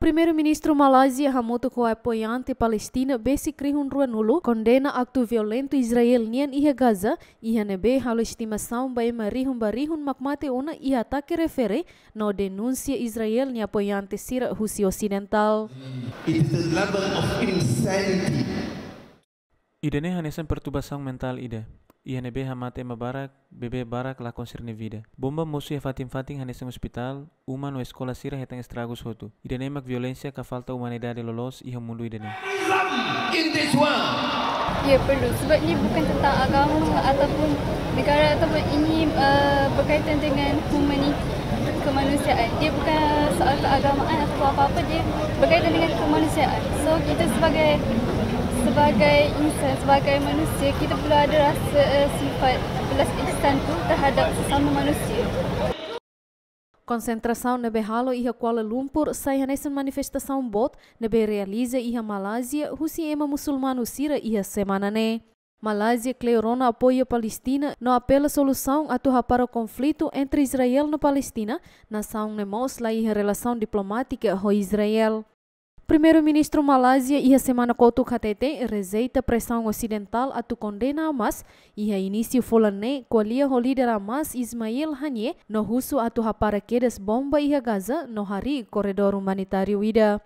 Primeiro-ministro Malaysia Hamutu Kuai Poyan e te Palestina besi krihun rua nulu kondena aktu violento Israel nian iha Gaza iha nebe halu istima saum bae marihun barihun makmate una iha atake refere no denuncia Israel nia Poyan te sira Husi Occidental. It is the level of insanity. Ide ne hanesan pertubasan mental ide ia nebe hamate mabarak bebe barak lakon sir nevida. Bomba musuh ia fatim fatim hanes sing hospital, uman we sekolah sir hetang estragus hotu. Ida ne mak violensia ka falta uman eda de lolos ia mundu ida ne. Ia perlu sebab ni bukan tentang agama ataupun negara ataupun ini uh, berkaitan dengan humanity kemanusiaan. Dia bukan soal keagamaan atau apa-apa dia berkaitan dengan kemanusiaan. So kita sebagai sebagai insan, sebagai manusia, kita perlu ada rasa uh, sifat belas insan tu terhadap sesama manusia. Konsentrasau nebe halo iha Kuala Lumpur sai hanesan manifestasau bot nebe realize iha Malaysia husi ema musulmanu sira iha semana ne. Malaysia kleorona apoio Palestina no apela solusau atu haparo konflitu entre Israel no Palestina na saung ne mos lai iha relasau diplomatika ho Israel. Primeiro-Ministro Malásia ia e semana kotu KTT rezeita presaun Ocidental atu kondena amas ia e inisiu fulane kualia ho lider amas Ismail Hanye no husu atu hapara kedes bomba ia e Gaza no hari koridor humanitari wida.